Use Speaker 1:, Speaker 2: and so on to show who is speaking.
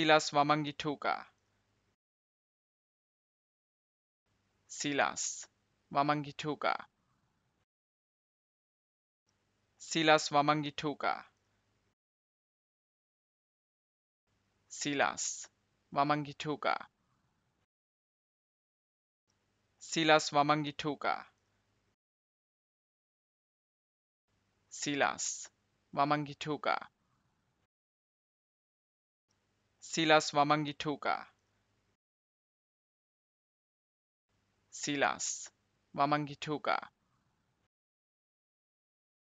Speaker 1: Silas Wamangituka. Silas Wamangituka. Silas Wamangituka. Silas Wamangituka. Silas Wamangituka. Silas Wamangituka. Silas Wamangituka. Silas Wamangituka.